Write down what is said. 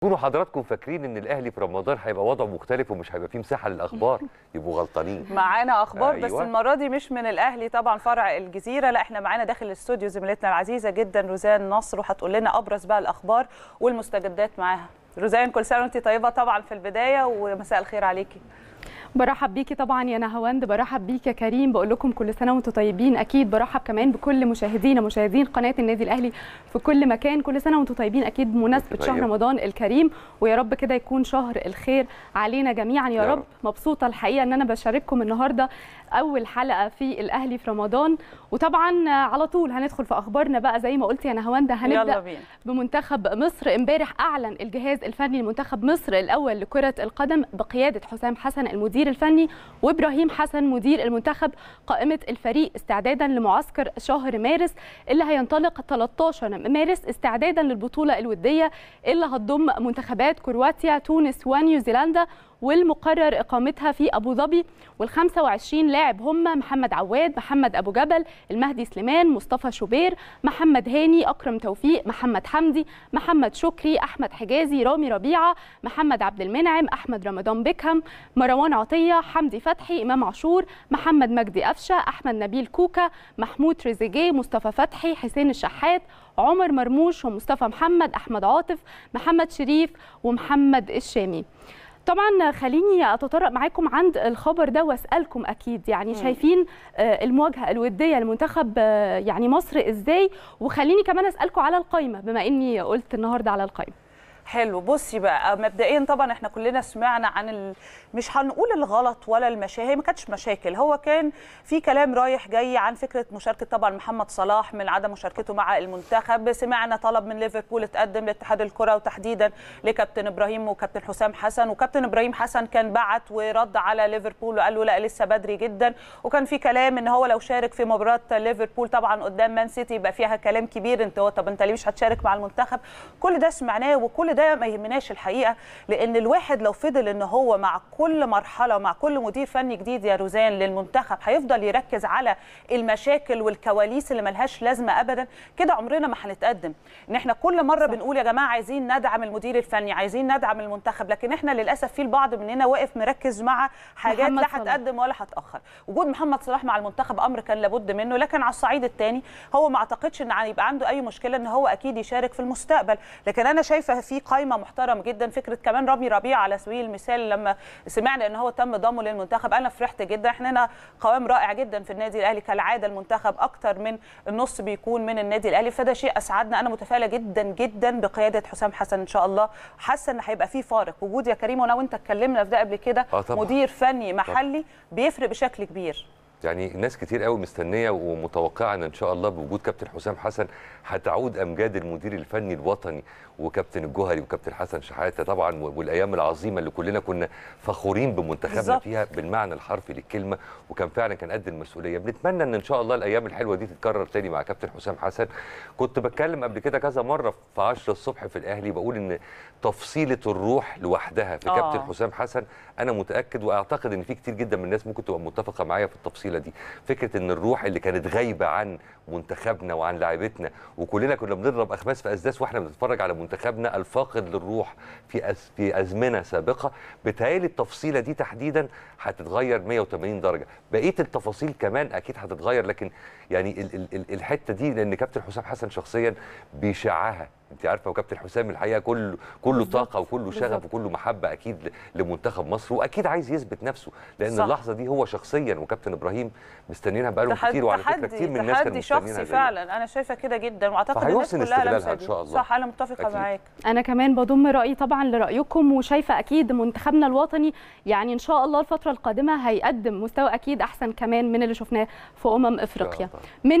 تكونوا حضراتكم فاكرين ان الاهلي في رمضان هيبقى وضعه مختلف ومش هيبقى فيه مساحه للاخبار يبقوا غلطانين معانا اخبار آه بس أيوة. المره دي مش من الاهلي طبعا فرع الجزيره لا احنا معانا داخل الاستوديو زميلتنا العزيزه جدا روزان نصر وهتقول لنا ابرز بقى الاخبار والمستجدات معاها روزان كل سنه وانت طيبه طبعا في البدايه ومساء الخير عليكي برحب بيكي طبعا يا نهاوند برحب بيك يا كريم بقول لكم كل سنه وانتم طيبين اكيد برحب كمان بكل مشاهدينا مشاهدين قناه النادي الاهلي في كل مكان كل سنه وانتم طيبين اكيد بمناسبه طيب. شهر رمضان الكريم ويا رب كده يكون شهر الخير علينا جميعا يا, يا رب. رب مبسوطه الحقيقه ان انا بشارككم النهارده اول حلقه في الاهلي في رمضان وطبعا على طول هندخل في اخبارنا بقى زي ما قلت يا نهاوند هنبدا بمنتخب مصر امبارح اعلن الجهاز الفني لمنتخب مصر الاول لكره القدم بقياده حسام حسن المدير المدير الفني وابراهيم حسن مدير المنتخب قائمه الفريق استعدادا لمعسكر شهر مارس اللي هينطلق 13 مارس استعدادا للبطوله الوديه اللي هتضم منتخبات كرواتيا تونس ونيوزيلندا والمقرر اقامتها في ابو ظبي وال25 لاعب هم محمد عواد محمد ابو جبل المهدي سليمان مصطفى شوبير محمد هاني اكرم توفيق محمد حمدي محمد شكري احمد حجازي رامي ربيعه محمد عبد المنعم احمد رمضان بيكهام مروان عطيه حمدي فتحي امام عاشور محمد مجدي قفشه احمد نبيل كوكا محمود تريزيجيه مصطفى فتحي حسين الشحات عمر مرموش ومصطفى محمد احمد عاطف محمد شريف ومحمد الشامي طبعا خليني اتطرق معاكم عند الخبر ده واسالكم اكيد يعني شايفين آه، المواجهه الوديه لمنتخب آه، يعني مصر ازاي وخليني كمان اسالكم على القايمه بما اني قلت النهارده على القايمه حلو بصي بقى آه، مبدئيا طبعا احنا كلنا سمعنا عن ال... مش هنقول الغلط ولا المشاكل هي ما كانتش مشاكل هو كان في كلام رايح جاي عن فكره مشاركه طبعا محمد صلاح من عدم مشاركته مع المنتخب سمعنا طلب من ليفربول اتقدم لاتحاد الكره وتحديدا لكابتن ابراهيم وكابتن حسام حسن وكابتن ابراهيم حسن كان بعت ورد على ليفربول وقال له لا لسه بدري جدا وكان في كلام ان هو لو شارك في مباراه ليفربول طبعا قدام مان سيتي يبقى فيها كلام كبير انت طب انت ليه مش هتشارك مع المنتخب كل ده سمعناه وكل ده ما يهمناش الحقيقه لان الواحد لو فضل ان هو مع كل مرحله ومع كل مدير فني جديد يا روزان للمنتخب هيفضل يركز على المشاكل والكواليس اللي ملهاش لازمه ابدا كده عمرنا ما هنتقدم ان احنا كل مره صح. بنقول يا جماعه عايزين ندعم المدير الفني عايزين ندعم المنتخب لكن احنا للاسف في البعض مننا واقف مركز مع حاجات لا هتقدم ولا هتاخر وجود محمد صلاح مع المنتخب امر كان لابد منه لكن على الصعيد الثاني هو ما اعتقدش ان يبقى عنده اي مشكله ان هو اكيد يشارك في المستقبل لكن انا شايفه في قايمه محترمه جدا فكره كمان رامي ربيع على سبيل المثال لما سمعنا ان هو تم ضمه للمنتخب انا فرحت جدا احنا هنا قوام رائع جدا في النادي الاهلي كالعاده المنتخب اكتر من النص بيكون من النادي الاهلي فده شيء اسعدنا انا متفائله جدا جدا بقياده حسام حسن ان شاء الله حاسه ان هيبقى في فارق وجود يا كريم وانا وانت اتكلمنا في ده قبل كده آه مدير فني محلي بيفرق بشكل كبير يعني ناس كتير قوي مستنيه ومتوقعه ان ان شاء الله بوجود كابتن حسام حسن هتعود امجاد المدير الفني الوطني وكابتن الجوهري وكابتن حسن شحاته طبعا والايام العظيمه اللي كلنا كنا فخورين بمنتخبنا بالزبط. فيها بالمعنى الحرفي للكلمه وكان فعلا كان قد المسؤوليه بنتمنى ان ان شاء الله الايام الحلوه دي تتكرر تاني مع كابتن حسام حسن كنت بتكلم قبل كده كذا مره في 10 الصبح في الاهلي بقول ان تفصيله الروح لوحدها في آه. كابتن حسام حسن انا متاكد واعتقد ان في كتير جدا من الناس ممكن تبقى متفقه معايا في التفصيل التفصيله دي فكره ان الروح اللي كانت غايبه عن منتخبنا وعن لاعبتنا وكلنا كنا بنضرب اخماس في اسداس واحنا بنتفرج على منتخبنا الفاقد للروح في أز... في ازمنه سابقه بتهيالي التفصيله دي تحديدا هتتغير 180 درجه بقيه التفاصيل كمان اكيد هتتغير لكن يعني ال... ال... الحته دي لان كابتن حسام حسن شخصيا بيشعها انت عارفه وكابتن حسام الحقيقه كله كله طاقه وكله شغف وكله محبه اكيد لمنتخب مصر واكيد عايز يثبت نفسه لان صح. اللحظه دي هو شخصيا وكابتن ابراهيم مستنيينها بقاله كتير وعلى فكره كتير من الناس كانوا شخصي فعلا انا شايفه كده جدا واعتقد الناس كلها لمسه ان شاء الله صح انا متفقه معاك انا كمان بضم رايي طبعا لرايكم وشايفه اكيد منتخبنا الوطني يعني ان شاء الله الفتره القادمه هيقدم مستوى اكيد احسن كمان من اللي شفناه في امم افريقيا من